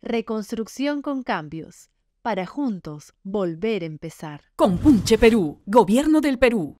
Reconstrucción con cambios, para juntos volver a empezar. Con Punche Perú, Gobierno del Perú.